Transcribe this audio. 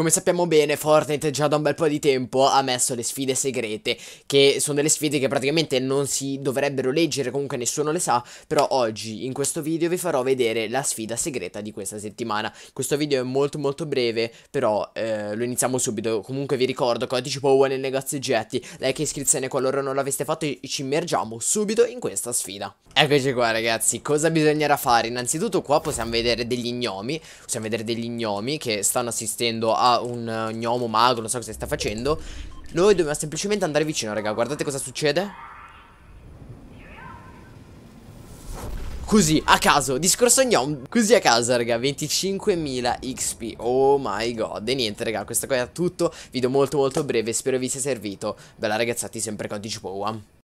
Come sappiamo bene, Fortnite già da un bel po' di tempo ha messo le sfide segrete, che sono delle sfide che praticamente non si dovrebbero leggere, comunque nessuno le sa, però oggi in questo video vi farò vedere la sfida segreta di questa settimana. Questo video è molto molto breve, però eh, lo iniziamo subito. Comunque vi ricordo, codice POWEN e negozietti, like e iscrizione qualora non l'aveste fatto, e ci immergiamo subito in questa sfida. Eccoci qua ragazzi, cosa bisognerà fare? Innanzitutto qua possiamo vedere degli gnomi, possiamo vedere degli gnomi che stanno assistendo a fa un eh, gnomo mago, non so cosa sta facendo Noi dobbiamo semplicemente andare vicino, raga Guardate cosa succede Così, a caso, discorso gnom Così a caso, raga, 25.000 XP Oh my god E niente, raga, questo qua è tutto Video molto molto breve, spero vi sia servito Bella ragazzati, sempre con One